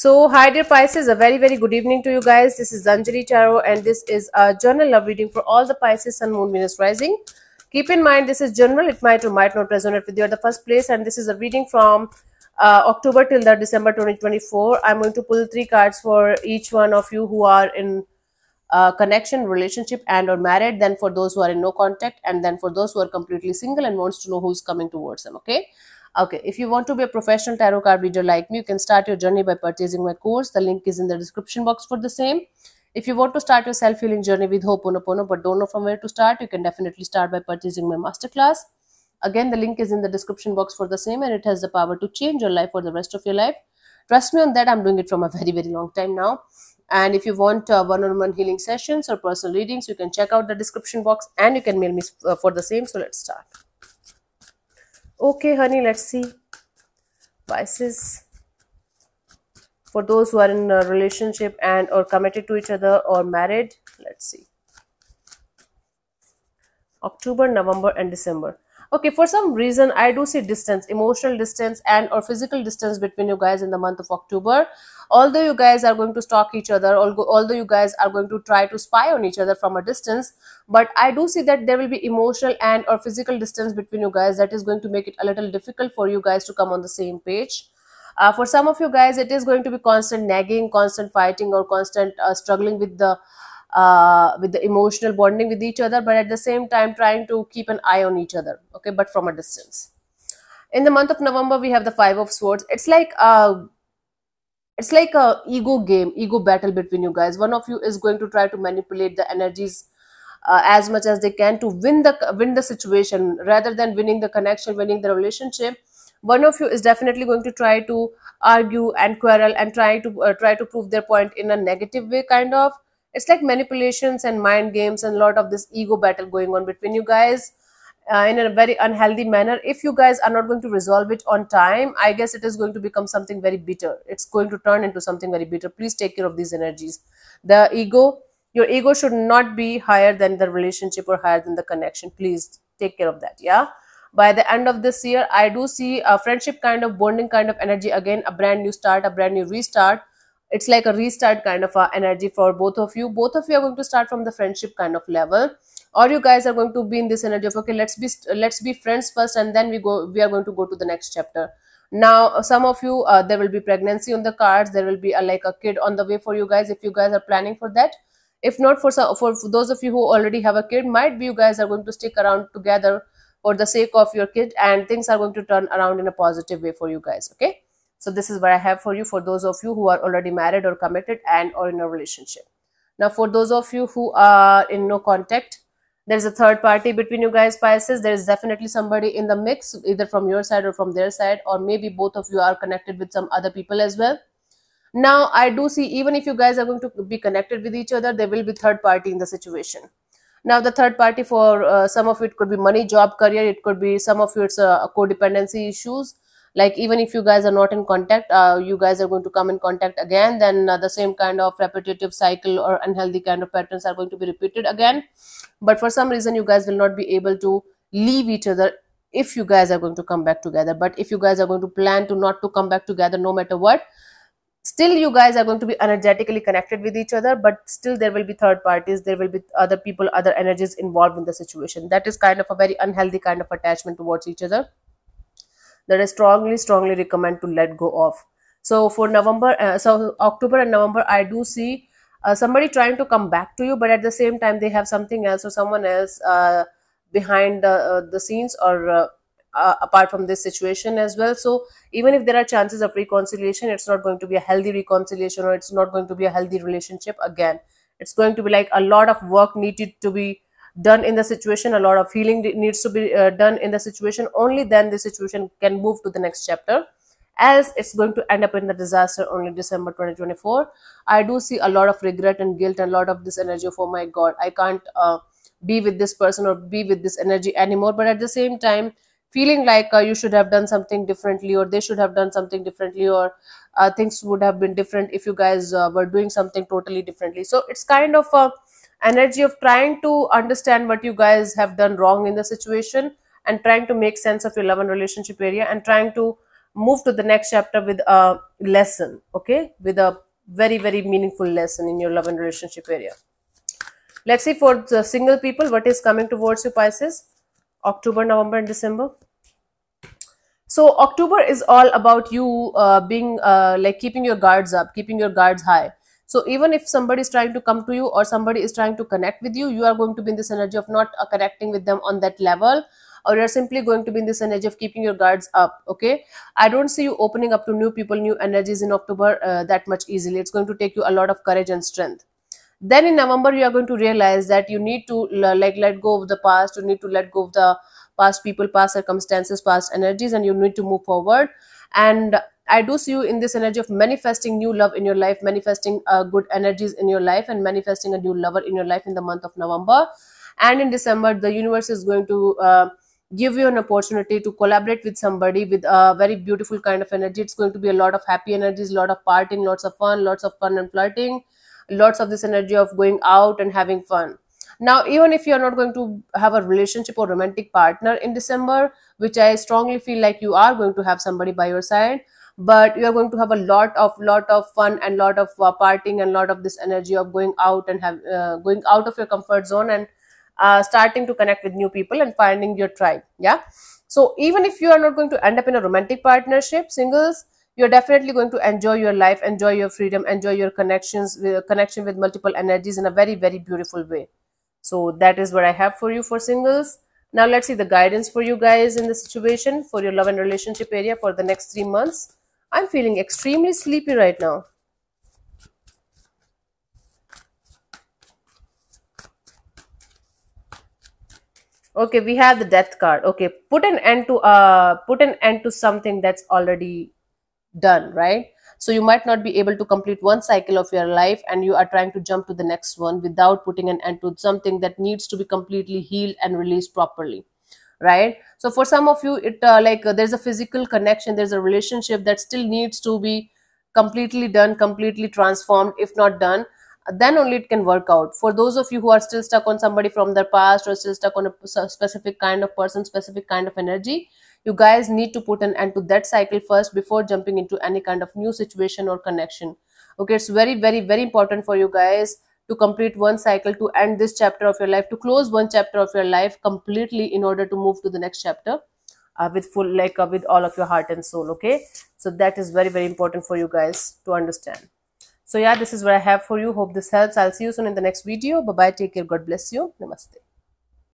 So, hi dear Pisces, a very very good evening to you guys. This is Anjali Tarot and this is a general love reading for all the Pisces Sun, Moon, Venus, Rising. Keep in mind this is general, it might or might not resonate with you at the first place and this is a reading from uh, October till the December 2024. I'm going to pull three cards for each one of you who are in uh, connection, relationship and or married, then for those who are in no contact and then for those who are completely single and wants to know who's coming towards them, okay? Okay, if you want to be a professional tarot card reader like me, you can start your journey by purchasing my course. The link is in the description box for the same. If you want to start your self-healing journey with Ho'oponopono but don't know from where to start, you can definitely start by purchasing my masterclass. Again, the link is in the description box for the same and it has the power to change your life for the rest of your life. Trust me on that, I'm doing it from a very, very long time now. And if you want uh, one-on-one healing sessions or personal readings, you can check out the description box and you can mail me uh, for the same. So let's start. Okay, honey, let's see. Pisces. For those who are in a relationship and or committed to each other or married, let's see. October, November and December okay for some reason i do see distance emotional distance and or physical distance between you guys in the month of october although you guys are going to stalk each other although you guys are going to try to spy on each other from a distance but i do see that there will be emotional and or physical distance between you guys that is going to make it a little difficult for you guys to come on the same page uh, for some of you guys it is going to be constant nagging constant fighting or constant uh, struggling with the uh, with the emotional bonding with each other, but at the same time trying to keep an eye on each other, okay, but from a distance. In the month of November, we have the Five of Swords. It's like a it's like a ego game, ego battle between you guys. One of you is going to try to manipulate the energies uh, as much as they can to win the win the situation rather than winning the connection, winning the relationship one of you is definitely going to try to argue and quarrel and try to uh, try to prove their point in a negative way kind of it's like manipulations and mind games and a lot of this ego battle going on between you guys uh, in a very unhealthy manner if you guys are not going to resolve it on time i guess it is going to become something very bitter it's going to turn into something very bitter please take care of these energies the ego your ego should not be higher than the relationship or higher than the connection please take care of that yeah by the end of this year i do see a friendship kind of bonding kind of energy again a brand new start a brand new restart it's like a restart kind of a energy for both of you both of you are going to start from the friendship kind of level or you guys are going to be in this energy of okay let's be let's be friends first and then we go we are going to go to the next chapter now uh, some of you uh, there will be pregnancy on the cards there will be a, like a kid on the way for you guys if you guys are planning for that if not for some, for those of you who already have a kid might be you guys are going to stick around together for the sake of your kid and things are going to turn around in a positive way for you guys okay so this is what I have for you for those of you who are already married or committed and or in a relationship. Now for those of you who are in no contact, there's a third party between you guys Pisces. There is definitely somebody in the mix either from your side or from their side or maybe both of you are connected with some other people as well. Now I do see even if you guys are going to be connected with each other, there will be third party in the situation. Now the third party for uh, some of it could be money, job, career. It could be some of it's uh, codependency issues like even if you guys are not in contact uh, you guys are going to come in contact again then uh, the same kind of repetitive cycle or unhealthy kind of patterns are going to be repeated again but for some reason you guys will not be able to leave each other if you guys are going to come back together but if you guys are going to plan to not to come back together no matter what still you guys are going to be energetically connected with each other but still there will be third parties there will be other people other energies involved in the situation that is kind of a very unhealthy kind of attachment towards each other that I strongly, strongly recommend to let go of. So for November, uh, so October and November, I do see uh, somebody trying to come back to you, but at the same time, they have something else or someone else uh, behind the, uh, the scenes or uh, uh, apart from this situation as well. So even if there are chances of reconciliation, it's not going to be a healthy reconciliation or it's not going to be a healthy relationship again. It's going to be like a lot of work needed to be done in the situation a lot of healing needs to be uh, done in the situation only then the situation can move to the next chapter else it's going to end up in the disaster only december 2024 i do see a lot of regret and guilt and a lot of this energy of oh my god i can't uh, be with this person or be with this energy anymore but at the same time feeling like uh, you should have done something differently or they should have done something differently or uh, things would have been different if you guys uh, were doing something totally differently so it's kind of a energy of trying to understand what you guys have done wrong in the situation and trying to make sense of your love and relationship area and trying to move to the next chapter with a lesson okay with a very very meaningful lesson in your love and relationship area let's see for the single people what is coming towards you pisces october november and december so october is all about you uh, being uh, like keeping your guards up keeping your guards high so even if somebody is trying to come to you or somebody is trying to connect with you, you are going to be in this energy of not uh, connecting with them on that level or you're simply going to be in this energy of keeping your guards up okay i don't see you opening up to new people new energies in october uh, that much easily it's going to take you a lot of courage and strength then in november you are going to realize that you need to like let go of the past you need to let go of the past people past circumstances past energies and you need to move forward and I do see you in this energy of manifesting new love in your life, manifesting uh, good energies in your life, and manifesting a new lover in your life in the month of November. And in December, the universe is going to uh, give you an opportunity to collaborate with somebody with a very beautiful kind of energy. It's going to be a lot of happy energies, a lot of partying, lots of fun, lots of fun and flirting, lots of this energy of going out and having fun. Now, even if you're not going to have a relationship or romantic partner in December, which I strongly feel like you are going to have somebody by your side, but you are going to have a lot of lot of fun and lot of uh, partying and lot of this energy of going out and have uh, going out of your comfort zone and uh, starting to connect with new people and finding your tribe yeah so even if you are not going to end up in a romantic partnership singles you're definitely going to enjoy your life enjoy your freedom enjoy your connections with uh, connection with multiple energies in a very very beautiful way so that is what i have for you for singles now let's see the guidance for you guys in the situation for your love and relationship area for the next three months I'm feeling extremely sleepy right now. Okay, we have the death card. Okay, put an end to uh put an end to something that's already done, right? So you might not be able to complete one cycle of your life and you are trying to jump to the next one without putting an end to something that needs to be completely healed and released properly right so for some of you it uh, like uh, there's a physical connection there's a relationship that still needs to be completely done completely transformed if not done then only it can work out for those of you who are still stuck on somebody from their past or still stuck on a specific kind of person specific kind of energy you guys need to put an end to that cycle first before jumping into any kind of new situation or connection okay it's very very very important for you guys to complete one cycle to end this chapter of your life to close one chapter of your life completely in order to move to the next chapter uh, with full like uh, with all of your heart and soul okay so that is very very important for you guys to understand so yeah this is what i have for you hope this helps i'll see you soon in the next video bye bye take care god bless you namaste